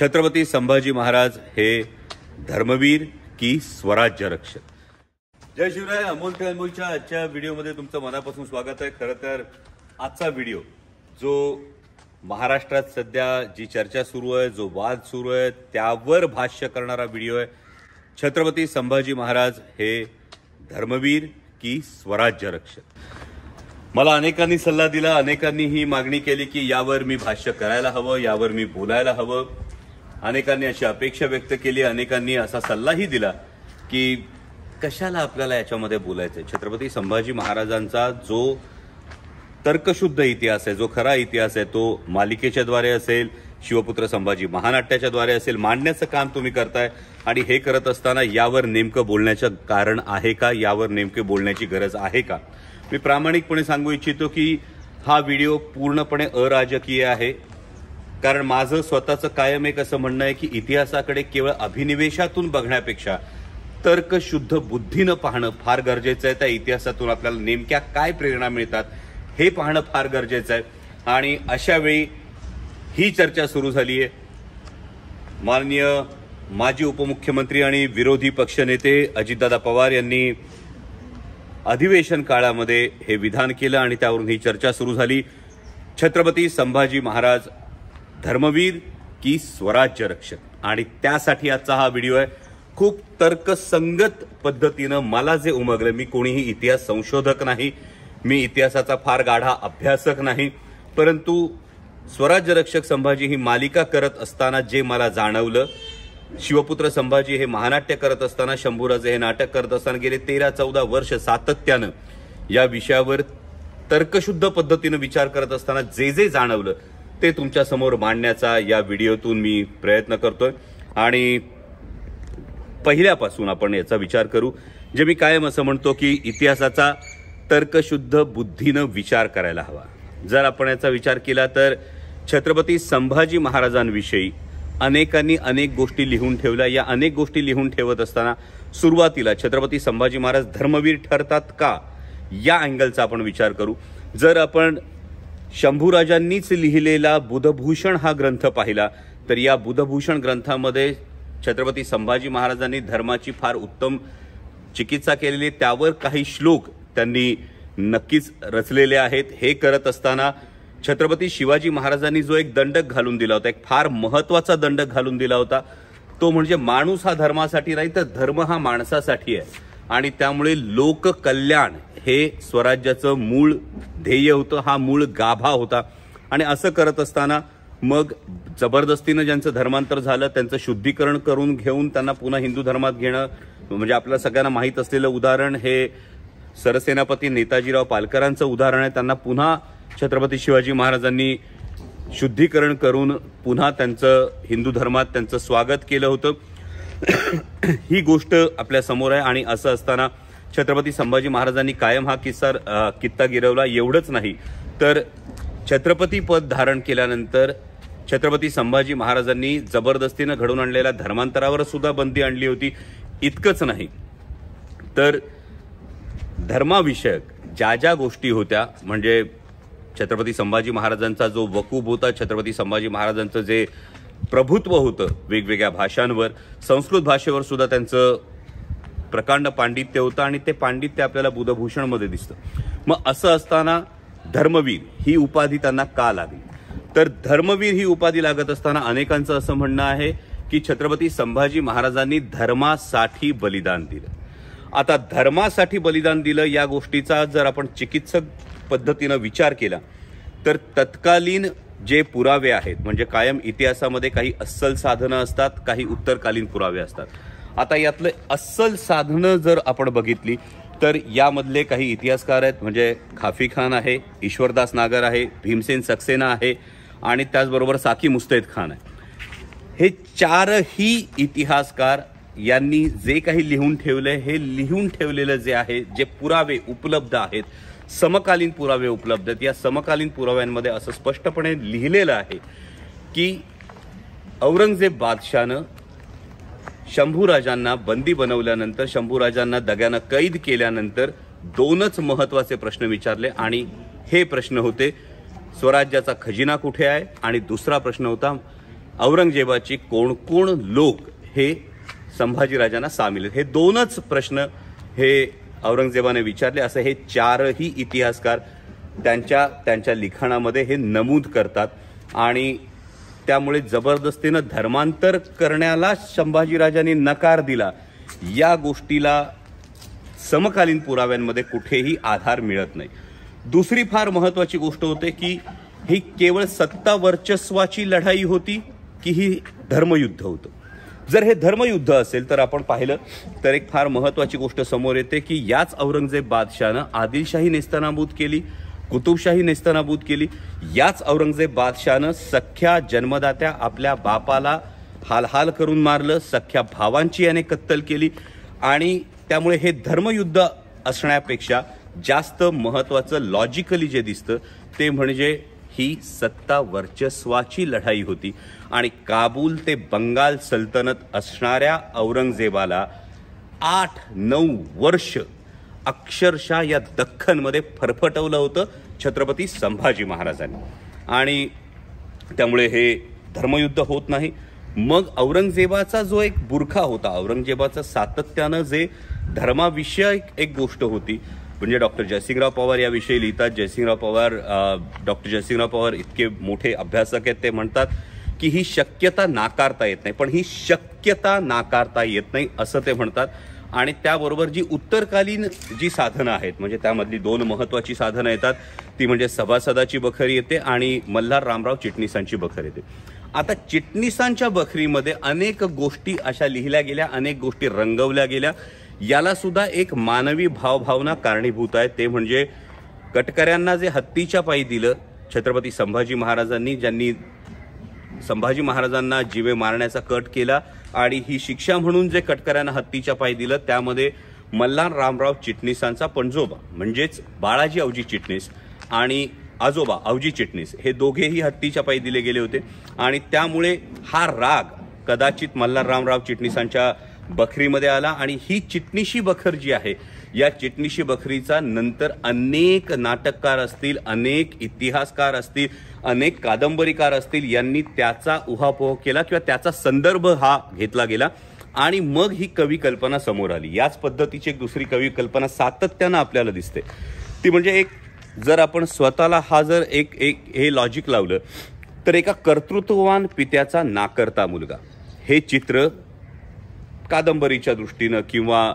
छत्रपती संभाजी महाराज हे धर्मवीर की स्वराज्य रक्षक जय शिवराय अमोल ते अमोलच्या आजच्या व्हिडिओमध्ये तुमचं मनापासून स्वागत आहे खरं तर आजचा व्हिडिओ जो महाराष्ट्रात सध्या जी चर्चा सुरू आहे जो वाद सुरू आहे त्यावर भाष्य करणारा व्हिडिओ आहे छत्रपती संभाजी महाराज हे धर्मवीर की स्वराज्य रक्षक मला अनेकांनी सल्ला दिला अनेकांनी ही मागणी केली की यावर मी भाष्य करायला हवं यावर मी बोलायला हवं अनेकांनी अशी अपेक्षा व्यक्त केली अनेकांनी असा सल्लाही दिला की कशाला आपल्याला याच्यामध्ये बोलायचं छत्रपती संभाजी महाराजांचा जो तर्कशुद्ध इतिहास आहे जो खरा इतिहास आहे तो मालिकेच्या द्वारे असेल शिवपुत्र संभाजी महानाट्याच्या द्वारे असेल मांडण्याचं काम तुम्ही करताय आणि हे करत असताना यावर नेमकं बोलण्याचं कारण आहे का यावर नेमके बोलण्याची गरज आहे का मी प्रामाणिकपणे सांगू इच्छितो की हा व्हिडिओ पूर्णपणे अराजकीय आहे कारण माझं स्वतःचं कायम एक असं म्हणणं आहे की इतिहासाकडे केवळ अभिनिवेशातून बघण्यापेक्षा तर्कशुद्ध बुद्धीनं पाहणं फार गरजेचं आहे त्या इतिहासातून आपल्याला नेमक्या काय प्रेरणा मिळतात हे पाहणं फार गरजेचं आहे आणि अशा वेळी ही चर्चा सुरू झाली आहे माननीय माजी उपमुख्यमंत्री आणि विरोधी पक्षनेते अजितदादा पवार यांनी अधिवेशन काळामध्ये हे विधान केलं आणि त्यावरून ही चर्चा सुरू झाली छत्रपती संभाजी महाराज धर्मवीर की स्वराज्य रक्षक आणि त्यासाठी आजचा हा व्हिडिओ आहे खूप तर्कसंगत पद्धतीनं मला जे उमगलं मी कोणीही इतिहास संशोधक नाही मी इतिहासाचा फार गाढा अभ्यासक नाही परंतु स्वराज्य रक्षक संभाजी ही मालिका करत असताना जे मला जाणवलं शिवपुत्र संभाजी हे महानाट्य करत असताना शंभूराजे हे नाटक करत असताना गेले तेरा चौदा वर्ष सातत्यानं या विषयावर तर्कशुद्ध पद्धतीनं विचार करत असताना जे जे जाणवलं ते तुमच्यासमोर मांडण्याचा या व्हिडिओतून मी प्रयत्न करतोय आणि पहिल्यापासून आपण याचा विचार करू जे मी कायम असं म्हणतो की इतिहासाचा तर्कशुद्ध बुद्धीनं विचार करायला हवा जर आपण याचा विचार केला तर छत्रपती संभाजी महाराजांविषयी अनेकांनी अनेक गोष्टी लिहून ठेवल्या या अनेक गोष्टी लिहून ठेवत असताना सुरुवातीला छत्रपती संभाजी महाराज धर्मवीर ठरतात का या अँगलचा आपण विचार करू जर आपण शंभूराजांनीच लिहिलेला बुधभूषण हा ग्रंथ पाहिला तर या बुधभूषण ग्रंथामध्ये छत्रपती संभाजी महाराजांनी धर्माची फार उत्तम चिकित्सा केलेली त्यावर काही श्लोक त्यांनी नक्कीच रचलेले आहेत हे करत असताना छत्रपती शिवाजी महाराजांनी जो एक दंडक घालून दिला होता एक फार महत्त्वाचा दंडक घालून दिला होता तो म्हणजे माणूस हा धर्मासाठी नाही तर धर्म हा माणसासाठी आहे आणि त्यामुळे लोककल्याण हे स्वराज्याचं मूळ ध्येय होतं हा मूळ गाभा होता आणि असं करत असताना मग जबरदस्तीनं ज्यांचं धर्मांतर झालं त्यांचं शुद्धीकरण करून घेऊन त्यांना पुन्हा हिंदू धर्मात घेणं म्हणजे आपल्या सगळ्यांना माहीत असलेलं उदाहरण हे सरसेनापती नेताजीराव पालकरांचं उदाहरण आहे त्यांना पुन्हा छत्रपती शिवाजी महाराजांनी शुद्धीकरण करून पुन्हा त्यांचं हिंदू धर्मात त्यांचं स्वागत केलं होतं ही गोष्ट आपल्या समोर आहे आणि असं असताना छत्रपती संभाजी महाराजांनी कायम हा किस्सा कित्ता गिरवला एवढंच नाही तर छत्रपती पद धारण केल्यानंतर छत्रपती संभाजी महाराजांनी जबरदस्तीनं घडून आणलेल्या धर्मांतरावर सुद्धा बंदी आणली होती इतकंच नाही तर धर्माविषयक ज्या ज्या गोष्टी होत्या म्हणजे छत्रपती संभाजी महाराजांचा जो वकूब होता छत्रपती संभाजी महाराजांचं जे प्रभुत्व होतं वेगवेगळ्या भाषांवर संस्कृत भाषेवर सुद्धा त्यांचं प्रकांड पांडित्य होतं आणि ते पांडित्य आपल्याला बुधभूषणमध्ये दिसतं मग असं असताना धर्मवीर ही उपाधी त्यांना का लागली तर धर्मवीर ही उपाधी लागत असताना अनेकांचं असं म्हणणं आहे की छत्रपती संभाजी महाराजांनी धर्मासाठी बलिदान दिलं आता धर्मासाठी बलिदान दिलं या गोष्टीचा जर आपण चिकित्सक पद्धतीनं विचार केला तर तत्कालीन जे पुरावे आहेत म्हणजे कायम इतिहासामध्ये काही अस्सल साधनं असतात काही उत्तरकालीन पुरावे असतात आता यातले अस्सल साधनं जर आपण बघितली तर यामधले काही इतिहासकार आहेत म्हणजे खाफी खान आहे ईश्वरदास नागर आहे भीमसेन सक्सेना आहे आणि त्याचबरोबर साकी मुस्तैद खान आहे हे चारही इतिहासकार यांनी जे काही लिहून ठेवलं हे लिहून ठेवलेलं जे आहे जे पुरावे उपलब्ध आहेत समकालीन पुरावे उपलब्ध आहेत या समकालीन पुराव्यांमध्ये असं स्पष्टपणे लिहिलेलं आहे की औरंगजेब बादशानं शंभूराजांना बंदी बनवल्यानंतर शंभूराजांना दग्यानं कैद केल्यानंतर दोनच महत्त्वाचे प्रश्न विचारले आणि हे प्रश्न होते स्वराज्याचा खजिना कुठे आहे आणि दुसरा प्रश्न होता औरंगजेबाची कोण कोण लोक हे संभाजीराजांना सामील हे दोनच प्रश्न हे औरंगजेबाने विचारले असं हे चारही इतिहासकार त्यांच्या त्यांच्या लिखाणामध्ये हे नमूद करतात आणि त्यामुळे जबरदस्तीनं धर्मांतर करण्याला संभाजीराजांनी नकार दिला या गोष्टीला समकालीन पुराव्यांमध्ये कुठेही आधार मिळत नाही दुसरी फार महत्त्वाची गोष्ट होते की ही केवळ सत्ता वर्चस्वाची लढाई होती की ही धर्मयुद्ध होतं जर हे धर्मयुद्ध असेल तर आपण पाहिलं तर एक फार महत्त्वाची गोष्ट समोर येते की याच औरंगजेब बादशहानं आदिलशाही नेस्तनाबूत केली कुतुबशाही नेस्तनाबूत केली याच औरंगजेब बादशहानं सख्या जन्मदात्या आपल्या बापाला हालहाल करून मारलं सख्या भावांची याने कत्तल केली आणि त्यामुळे हे धर्मयुद्ध असण्यापेक्षा जास्त महत्त्वाचं लॉजिकली जे दिसतं ते म्हणजे ही सत्ता वर्चस्वाची लढाई होती आणि काबूल ते बंगाल सल्तनत असणाऱ्या औरंगजेबाला आठ नऊ वर्ष अक्षरशः या दख्खनमध्ये फरफटवलं होतं छत्रपती संभाजी महाराजांनी आणि त्यामुळे हे धर्मयुद्ध होत नाही मग औरंगजेबाचा जो एक बुरखा होता औरंगजेबाचं सातत्यानं जे धर्माविषयक एक गोष्ट होती म्हणजे डॉक्टर जयसिंगराव पवार याविषयी लिहितात जयसिंगराव पवार डॉक्टर जयसिंगराव पवार इतके मोठे अभ्यासक आहेत ते म्हणतात की ही शक्यता नाकारता येत नाही पण ही शक्यता नाकारता येत नाही असं ते म्हणतात आणि त्याबरोबर जी उत्तरकालीन जी साधनं आहेत म्हणजे त्यामधली दोन महत्त्वाची साधनं येतात ती म्हणजे सभासदाची बखरी येते आणि मल्हार रामराव चिटणीसांची बखर येते आता चिटणीसांच्या बखरीमध्ये अनेक गोष्टी अशा लिहिल्या गेल्या अनेक गोष्टी रंगवल्या गेल्या याला सुद्धा एक मानवी भावभावना कारणीभूत आहे ते म्हणजे कटकऱ्यांना जे हत्तीच्या पायी दिलं छत्रपती संभाजी महाराजांनी ज्यांनी संभाजी महाराजांना जीवे मारण्याचा कट केला आणि ही शिक्षा म्हणून जे कटकऱ्यांना हत्तीच्या पायी दिलं त्यामध्ये मल्हार रामराव चिटणीसांचा पणजोबा म्हणजेच बाळाजी अवजी चिटणीस आणि आजोबा अवजी चिटणीस हे दोघेही हत्तीच्या पायी दिले गेले होते आणि त्यामुळे हा राग कदाचित मल्हार रामराव चिटणीसांच्या बखरीमध्ये आला आणि ही चिटणीशी बखर जी आहे या चिटणीशी बखरीचा नंतर अनेक नाटककार असतील अनेक इतिहासकार असतील अनेक कादंबरीकार असतील यांनी त्याचा उहापोह केला किंवा त्याचा संदर्भ हा घेतला गेला आणि मग ही कवी कल्पना समोर आली याच पद्धतीची एक दुसरी कवी कल्पना सातत्यानं आपल्याला दिसते ती म्हणजे एक जर आपण स्वतःला हा जर एक एक हे लॉजिक लावलं तर एका कर्तृत्ववान पित्याचा नाकर्ता मुलगा हे चित्र कादंबरीच्या दृष्टीनं किंवा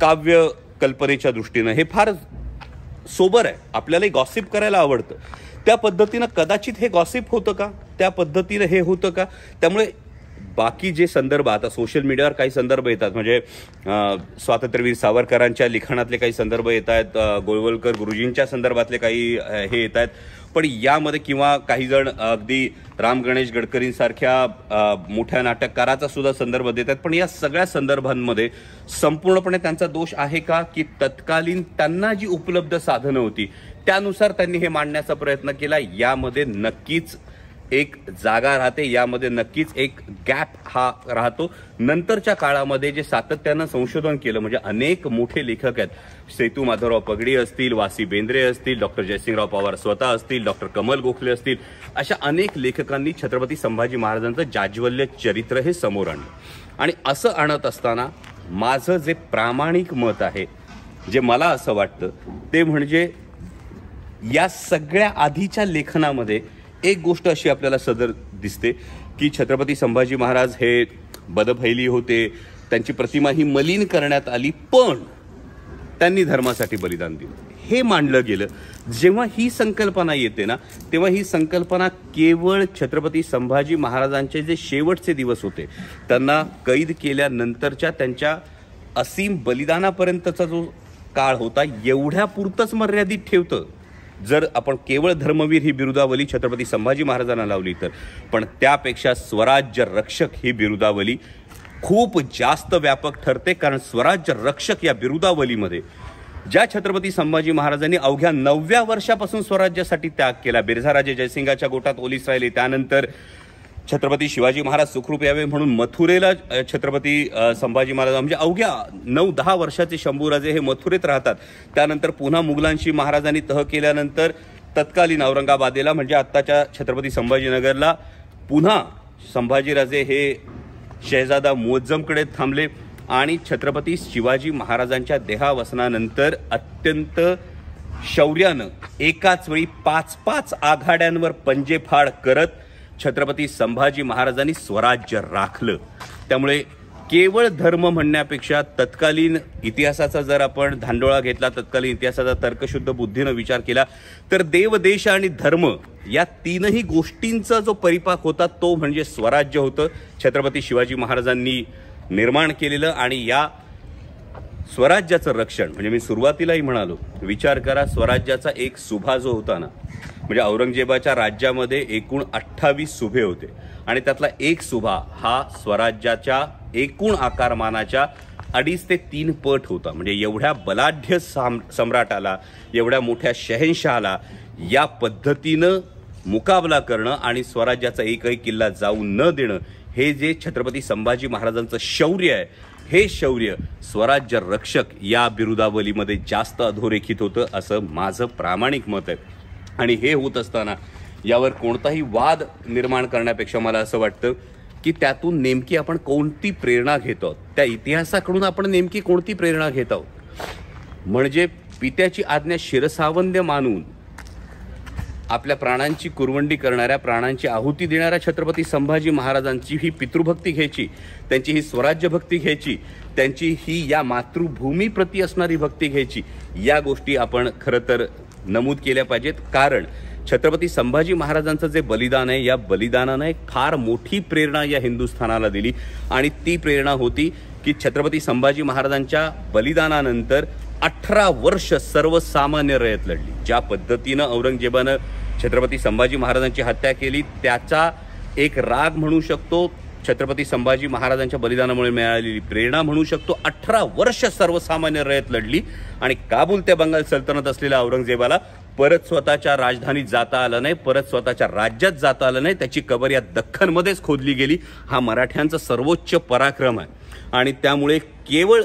काव्य कल्पनेच्या दृष्टीनं हे फार सोबर आहे आपल्यालाही गॉसिप करायला आवडतं त्या पद्धतीनं कदाचित हे गॉसिप होतं का त्या पद्धतीनं हे होतं का त्यामुळे बाकी जे संदर्भ आता सोशल मीडियावर काही संदर्भ येतात म्हणजे स्वातंत्र्यवीर सावरकरांच्या लिखाणातले काही संदर्भ येत आहेत गोळवलकर गुरुजींच्या संदर्भातले काही हे येत आहेत पण यामध्ये किंवा काही जण अगदी राम गणेश गडकरींसारख्या मोठ्या नाटककाराचा सुद्धा संदर्भ देत आहेत पण या सगळ्या संदर्भांमध्ये संपूर्णपणे त्यांचा दोष आहे का की तत्कालीन त्यांना जी उपलब्ध साधनं होती त्यानुसार त्यांनी हे मांडण्याचा प्रयत्न केला यामध्ये नक्कीच एक जागा राहते यामध्ये नक्कीच एक गॅप हा राहतो नंतरच्या काळामध्ये जे सातत्यानं संशोधन केलं म्हणजे अनेक मोठे लेखक आहेत सेतू माधवराव पगडी असतील वासी बेंद्रे असतील डॉक्टर जयसिंगराव पवार स्वतः असतील डॉक्टर कमल गोखले असतील अशा अनेक लेखकांनी छत्रपती संभाजी महाराजांचं जाज्वल्य चरित्र हे समोर आणलं आणि असं आणत असताना माझं जे प्रामाणिक मत आहे जे मला असं वाटतं ते म्हणजे या सगळ्या आधीच्या लेखनामध्ये एक गोष्ट अशी आपल्याला सदर दिसते की छत्रपती संभाजी महाराज हे बदफैली होते त्यांची प्रतिमा ही मलिन करण्यात आली पण त्यांनी धर्मासाठी बलिदान दिलं हे मांडलं गेलं जेव्हा ही संकल्पना येते ना तेव्हा ही संकल्पना केवळ छत्रपती संभाजी महाराजांचे जे शेवटचे दिवस होते त्यांना कैद केल्यानंतरच्या त्यांच्या असीम बलिदानापर्यंतचा जो काळ होता एवढ्यापुरतंच मर्यादित ठेवतं जर आपण केवळ धर्मवीर ही बिरुदावली छत्रपती संभाजी महाराजांना लावली तर पण त्यापेक्षा स्वराज्य रक्षक ही बिरुदावली खूप जास्त व्यापक ठरते कारण स्वराज्य रक्षक या बिरुदावलीमध्ये ज्या छत्रपती संभाजी महाराजांनी अवघ्या नवव्या वर्षापासून स्वराज्यासाठी त्याग केला बिरझाराजे जयसिंगाच्या गोटात ओलीस राहिले त्यानंतर छत्रपती शिवाजी महाराज सुखरूप यावे म्हणून मथुरेला छत्रपती संभाजी महाराज म्हणजे अवघ्या नऊ दहा वर्षाचे शंभूराजे हे मथुरेत राहतात त्यानंतर पुन्हा मुघलांशी महाराजांनी तह केल्यानंतर तत्कालीन औरंगाबादेला म्हणजे आत्ताच्या छत्रपती संभाजीनगरला पुन्हा संभाजीराजे हे शहजादा मुअज्जमकडे थांबले आणि छत्रपती शिवाजी महाराजांच्या देहावसनानंतर अत्यंत शौर्यानं एकाच वेळी पाच पाच आघाड्यांवर पंजेफाड करत छत्रपती संभाजी महाराजांनी स्वराज्य राखलं त्यामुळे केवळ धर्म म्हणण्यापेक्षा तत्कालीन इतिहासाचा जर आपण धांडोळा घेतला तत्कालीन इतिहासाचा तर्कशुद्ध बुद्धीनं विचार केला तर देव देश आणि धर्म या तीनही गोष्टींचा जो परिपाक होता तो म्हणजे स्वराज्य होतं छत्रपती शिवाजी महाराजांनी निर्माण केलेलं आणि या स्वराज्याचं रक्षण म्हणजे मी सुरुवातीलाही म्हणालो विचार करा स्वराज्याचा एक सुभा जो होता ना म्हणजे औरंगजेबाच्या राज्यामध्ये एकूण अठ्ठावीस सुभे होते आणि त्यातला एक सुभा हा स्वराज्याच्या एकूण आकारमानाच्या अडीच ते तीन पट होता म्हणजे एवढ्या बलाढ्य साम सम्राटाला एवढ्या मोठ्या शहनशहाला या पद्धतीनं मुकाबला करणं आणि स्वराज्याचा एकही किल्ला जाऊ न देणं हे जे छत्रपती संभाजी महाराजांचं शौर्य आहे हे शौर्य स्वराज्य रक्षक या बिरुदावलीमध्ये जास्त अधोरेखित होतं असं माझं प्रामाणिक मत आहे आणि हे होत असताना यावर कोणताही वाद निर्माण करण्यापेक्षा मला असं वाटतं की त्यातून नेमकी आपण कोणती प्रेरणा घेत आहोत त्या इतिहासाकडून आपण नेमकी कोणती प्रेरणा घेत आहोत म्हणजे पित्याची आज्ञा शिरसावंद्य मानून आपल्या प्राणांची कुरवंडी करणाऱ्या प्राणांची आहुती देणाऱ्या छत्रपती संभाजी महाराजांची ही पितृभक्ती घ्यायची त्यांची ही स्वराज्य भक्ती घ्यायची त्यांची ही या मातृभूमीप्रती असणारी भक्ती घ्यायची या गोष्टी आपण खरं तर नमूद केल्या पाहिजेत कारण छत्रपती संभाजी महाराजांचं जे बलिदान आहे या बलिदानानं एक फार मोठी प्रेरणा या हिंदुस्थानाला दिली आणि ती प्रेरणा होती की छत्रपती संभाजी महाराजांच्या बलिदानानंतर अठरा वर्ष सर्वसामान्य रयत लढली ज्या पद्धतीनं औरंगजेबानं छत्रपती संभाजी महाराजांची हत्या केली त्याचा एक राग म्हणू शकतो छत्रपती संभाजी महाराजांच्या बलिदानामुळे मिळालेली प्रेरणा म्हणू शकतो अठरा वर्ष सर्वसामान्य रयत लढली आणि काबूल ते बंगाल सल्तनत असलेल्या औरंगजेबाला परत स्वतःच्या राजधानीत जाता आलं नाही परत स्वतःच्या राज्यात जाता आलं नाही त्याची कबर या दख्खनमध्येच खोदली गेली हा मराठ्यांचा सर्वोच्च पराक्रम आहे आणि त्यामुळे केवळ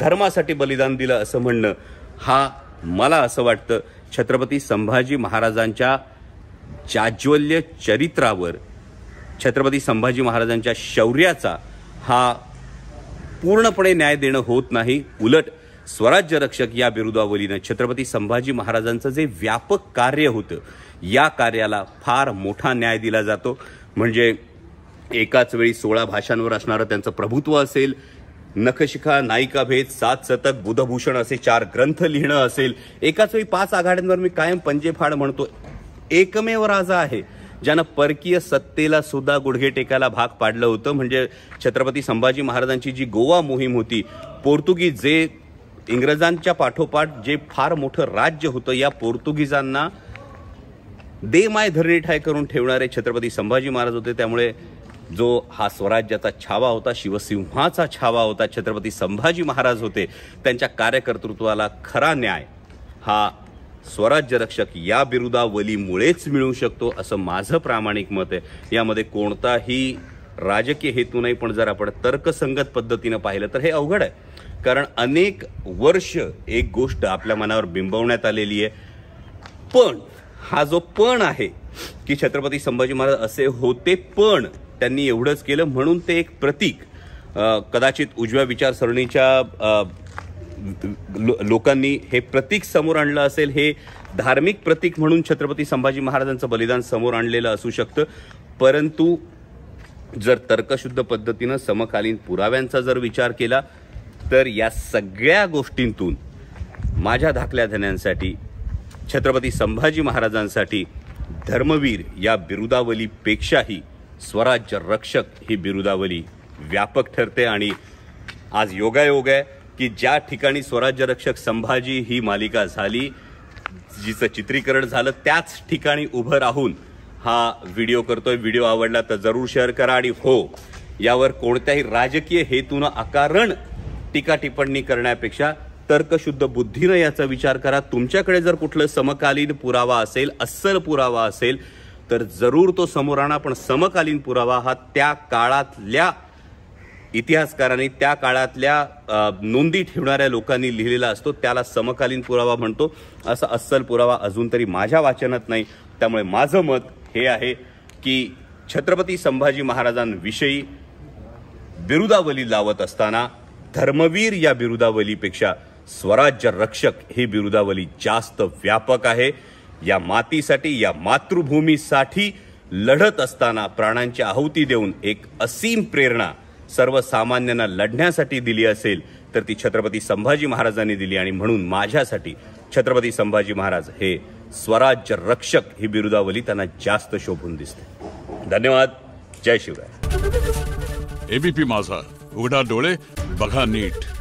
धर्मासाठी बलिदान दिलं असं म्हणणं हा मला असं वाटतं छत्रपती संभाजी महाराजांच्या जाज्वल्य चरित्रावर छत्रपती संभाजी महाराजांच्या शौर्याचा हा पूर्णपणे न्याय देणं होत नाही उलट स्वराज्य रक्षक या बिरुदावलीनं छत्रपती संभाजी महाराजांचं जे व्यापक कार्य होतं या कार्याला फार मोठा न्याय दिला जातो म्हणजे एकाच वेळी सोळा भाषांवर असणारं त्यांचं प्रभुत्व असेल नखशिखा नायिका भेद सात शतक बुधभूषण असे चार ग्रंथ लिहिणं असेल एकाच वेळी पाच आघाड्यांवर मी कायम पंजेफाड म्हणतो एकमेव राजा आहे ज्यानं परकीय सत्तेला सुद्धा गुडघे टेकायला भाग पाडलं होतं म्हणजे छत्रपती संभाजी महाराजांची जी गोवा मोहीम होती पोर्तुगीज जे इंग्रजांच्या पाठोपाठ जे फार मोठं राज्य होतं या पोर्तुगीजांना दे माय धरणी ठाय करून ठेवणारे छत्रपती संभाजी महाराज होते त्यामुळे जो हा स्वराज्याचा छावा होता शिवसिंहाचा छावा होता छत्रपती संभाजी महाराज होते त्यांच्या कार्यकर्तृत्वाला खरा न्याय हा स्वराज्य रक्षक या बिरुदावलीमुळेच मिळू शकतो असं माझं प्रामाणिक मत आहे यामध्ये कोणताही राजकीय हेतू नाही पण जर आपण तर्कसंगत पद्धतीनं पाहिलं तर हे अवघड आहे कारण अनेक वर्ष एक गोष्ट आपल्या मनावर बिंबवण्यात आलेली आहे पण हा जो पण आहे की छत्रपती संभाजी महाराज असे होते पण त्यांनी एवढंच केलं म्हणून ते एक प्रतीक कदाचित उजव्या विचारसरणीच्या लोकांनी हे प्रतीक समोर आणलं असेल हे धार्मिक प्रतीक म्हणून छत्रपती संभाजी महाराजांचं बलिदान समोर आणलेलं असू शकतं परंतु जर तर्कशुद्ध पद्धतीनं समकालीन पुराव्यांचा जर विचार केला तर या सगळ्या गोष्टींतून माझ्या धाकल्या धन्यांसाठी छत्रपती संभाजी महाराजांसाठी धर्मवीर या बिरुदावलीपेक्षाही स्वराज्य रक्षक ही बिरुदावली व्यापक ठरते आणि आज योगायोग आहे की ज्या ठिकाणी स्वराज्य रक्षक संभाजी ही मालिका झाली जिचं चित्रीकरण झालं त्याच ठिकाणी उभं राहून हा व्हिडिओ करतोय व्हिडिओ आवडला तर जरूर शेअर करा आणि हो यावर कोणत्याही राजकीय हेतूनं आकारण टीका टिप्पणी करण्यापेक्षा तर्कशुद्ध बुद्धीनं याचा विचार करा तुमच्याकडे जर कुठलं समकालीन पुरावा असेल अस्सल पुरावा असेल तर जरूर तो समोर आणा पण समकालीन पुरावा हा त्या काळातल्या इतिहासकारांनी त्या काळातल्या नोंदी ठेवणाऱ्या लोकांनी लिहिलेला असतो त्याला समकालीन पुरावा म्हणतो असा अस्सल पुरावा अजून तरी माझ्या वाचनात नाही त्यामुळे माझं मत हे आहे की छत्रपती संभाजी महाराजांविषयी बिरुदावली लावत असताना धर्मवीर या बिरुदावलीपेक्षा स्वराज्य रक्षक ही बिरुदावली जास्त व्यापक आहे या मातीसाठी या मातृभूमीसाठी लढत असताना प्राणांची आहुती देऊन एक असीम प्रेरणा सर्वसामान्यांना लढण्यासाठी दिली असेल तर ती छत्रपती संभाजी महाराजांनी दिली आणि म्हणून माझ्यासाठी छत्रपती संभाजी महाराज हे स्वराज्य रक्षक ही बिरुदावली त्यांना जास्त शोभून दिसते धन्यवाद जय शिवराय एबीपी माझा उघडा डोळे बघा नीट